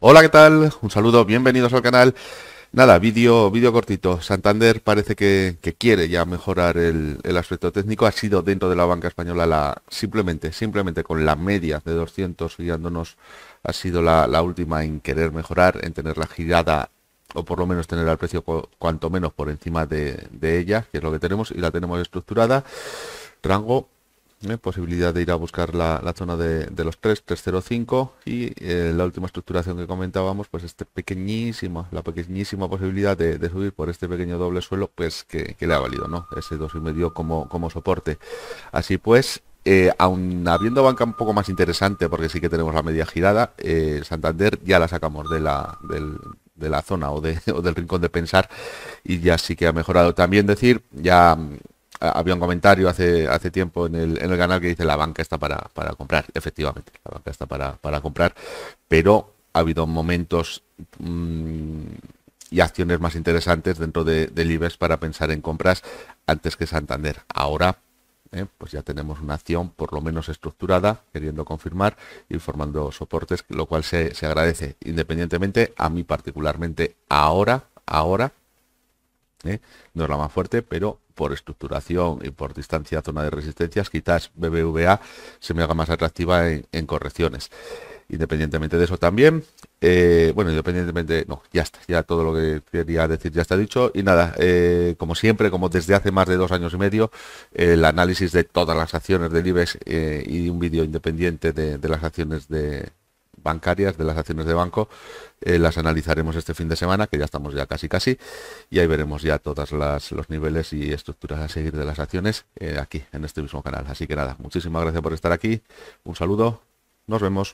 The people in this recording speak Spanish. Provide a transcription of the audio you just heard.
Hola, ¿qué tal? Un saludo, bienvenidos al canal. Nada, vídeo vídeo cortito. Santander parece que, quiere ya mejorar el, aspecto técnico. Ha sido dentro de la banca española la simplemente, simplemente con la media de 200 guiándonos, ha sido la, última en querer mejorar, en tener la girada o por lo menos tener al precio cuanto menos por encima de, de ella, que es lo que tenemos, y la tenemos estructurada. Rango posibilidad de ir a buscar la, zona de, los 3, 305 y eh, la última estructuración que comentábamos, pues este pequeñísima, la pequeñísima posibilidad de, subir por este pequeño doble suelo, pues que, le ha valido, ¿no? Ese 2,5 como, como soporte. Así pues, eh, aun habiendo banca un poco más interesante, porque sí que tenemos la media girada, eh, Santander ya la sacamos de la, de la zona o, o, del rincón de pensar y ya sí que ha mejorado. También decir, ya Ah, había un comentario hace, hace tiempo en el, canal que dice la banca está para, comprar. Efectivamente, la banca está para, comprar, pero ha habido momentos mm, y acciones más interesantes dentro de, del IBEX para pensar en compras antes que Santander. Ahora, eh, pues ya tenemos una acción por lo menos estructurada, queriendo confirmar y formando soportes, lo cual se, agradece. Independientemente, a mí particularmente ahora, ahora, eh, no es la más fuerte, pero por estructuración y por distancia zona de resistencias, quizás BBVA se me haga más atractiva en, correcciones. Independientemente de eso también, eh, bueno, independientemente, no, ya está, ya todo lo que quería decir ya está dicho. Y nada, eh, como siempre, como desde hace más de dos años y medio, el análisis de todas las acciones del IBEX eh, y un vídeo independiente de las acciones de, bancarias, de las acciones de banco, eh, las analizaremos este fin de semana, que ya estamos ya casi casi, y ahí veremos ya todos los niveles y estructuras a seguir de las acciones eh, aquí, en este mismo canal. Así que nada, muchísimas gracias por estar aquí, un saludo, nos vemos.